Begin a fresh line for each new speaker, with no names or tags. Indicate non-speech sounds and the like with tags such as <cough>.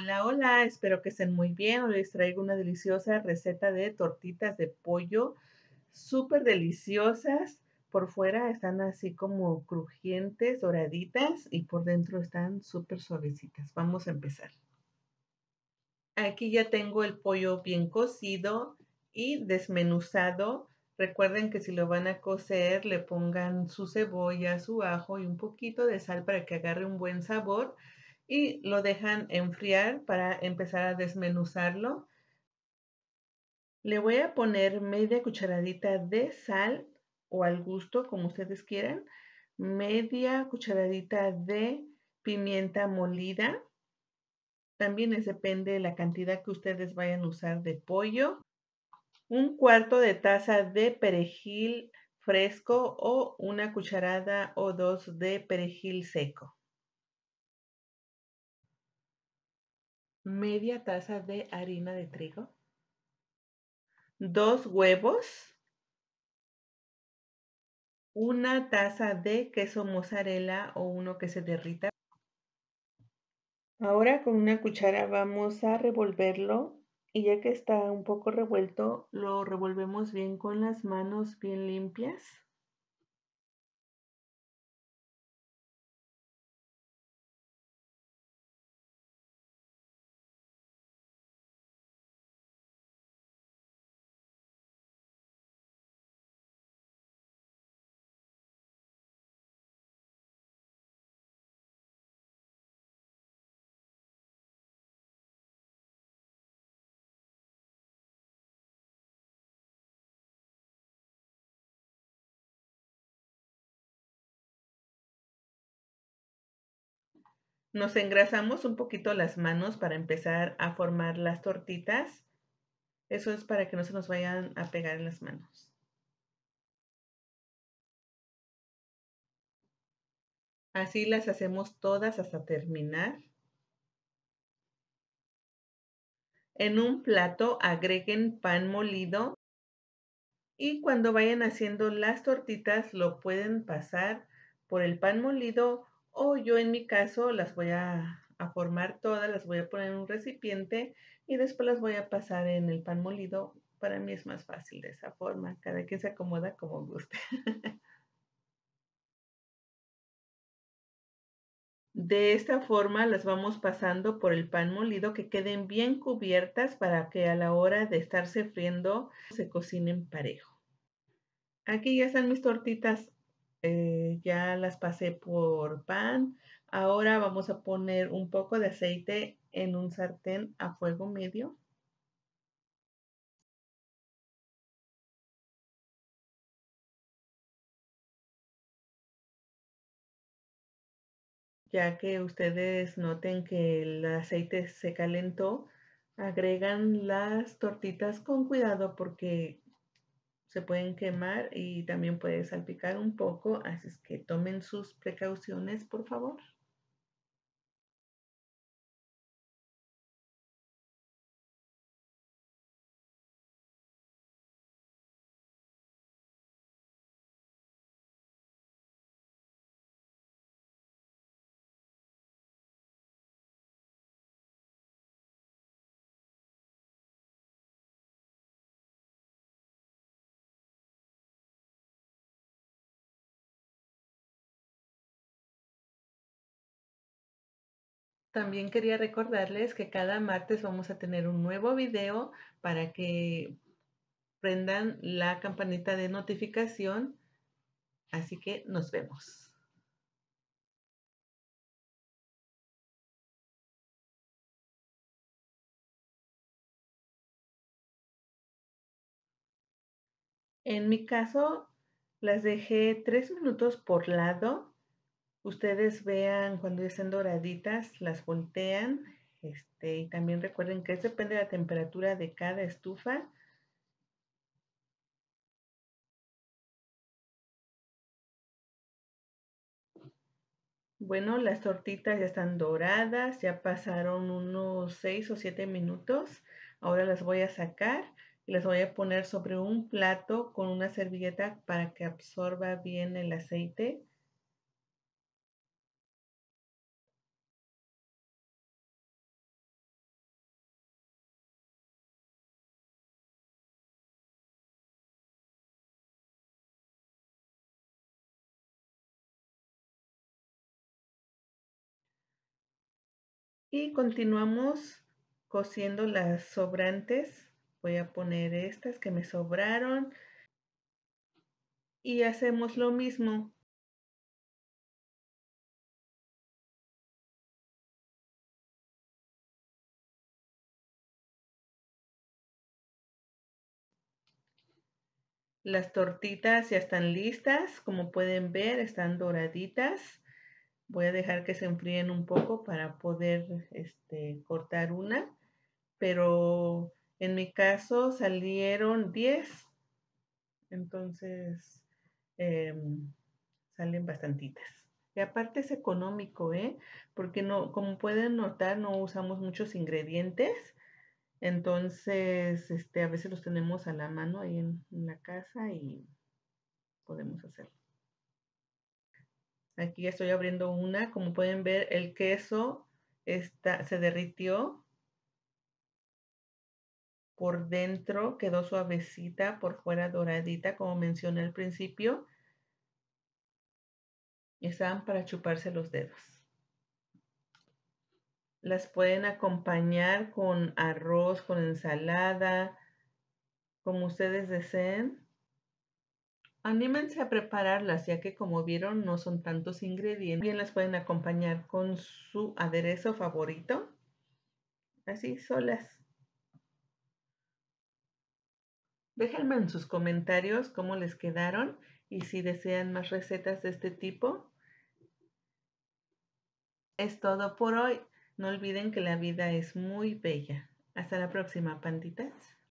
Hola, hola, espero que estén muy bien. Hoy les traigo una deliciosa receta de tortitas de pollo, súper deliciosas. Por fuera están así como crujientes, doraditas y por dentro están súper suavecitas. Vamos a empezar. Aquí ya tengo el pollo bien cocido y desmenuzado. Recuerden que si lo van a cocer, le pongan su cebolla, su ajo y un poquito de sal para que agarre un buen sabor y lo dejan enfriar para empezar a desmenuzarlo. Le voy a poner media cucharadita de sal o al gusto, como ustedes quieran, media cucharadita de pimienta molida. También depende de la cantidad que ustedes vayan a usar de pollo. Un cuarto de taza de perejil fresco o una cucharada o dos de perejil seco. media taza de harina de trigo, dos huevos, una taza de queso mozzarella o uno que se derrita. Ahora con una cuchara vamos a revolverlo y ya que está un poco revuelto, lo
revolvemos bien con las manos bien limpias. Nos engrasamos un poquito las
manos para empezar a formar las tortitas. Eso es para que no se nos vayan a pegar en las manos. Así las hacemos todas hasta terminar. En un plato agreguen pan molido y cuando vayan haciendo las tortitas lo pueden pasar por el pan molido o yo en mi caso las voy a, formar todas, las voy a poner en un recipiente y después las voy a pasar en el pan molido. Para mí es más fácil de esa forma, cada quien se acomoda como guste. <laughs> de esta forma las vamos pasando por el pan molido que queden bien cubiertas para que a la hora de estarse friendo se cocinen parejo. Aquí ya están mis tortitas eh, ya las pasé por pan. Ahora vamos a poner un poco de aceite
en un sartén a fuego medio. Ya que ustedes noten que el aceite
se calentó, agregan las tortitas con cuidado porque se pueden quemar y también puede salpicar un poco, así es que tomen
sus precauciones, por favor. También quería recordarles
que cada martes vamos a tener un nuevo video para que prendan la campanita de notificación. Así que nos vemos.
En mi caso, las dejé tres minutos por lado
Ustedes vean cuando ya estén doraditas, las voltean.
Este, y también recuerden que depende de la temperatura de cada estufa. Bueno, las tortitas ya están doradas, ya pasaron
unos 6 o 7 minutos. Ahora las voy a sacar y las voy a poner sobre un plato con una servilleta para que absorba bien el aceite.
Y continuamos
cosiendo las sobrantes. Voy a poner estas que me
sobraron. Y hacemos lo mismo. Las tortitas ya están listas, como pueden ver están
doraditas. Voy a dejar que se enfríen un poco para poder este, cortar una, pero en mi caso salieron 10, entonces em, salen bastantitas. Y aparte es económico, ¿eh? porque no, como pueden notar no usamos muchos ingredientes, entonces este, a veces los tenemos a la mano ahí en la casa y podemos hacerlo. Aquí estoy abriendo una. Como pueden ver, el queso está, se derritió. Por dentro quedó suavecita, por fuera doradita, como mencioné al principio. Están para chuparse los dedos. Las pueden acompañar con arroz, con ensalada, como ustedes deseen. Anímense a prepararlas, ya que como vieron no son tantos ingredientes. Bien las pueden acompañar con su aderezo favorito, así solas. Déjenme en sus comentarios cómo les quedaron y si desean más recetas de este tipo. Es todo por hoy. No olviden que la vida es muy bella. Hasta la próxima, panditas.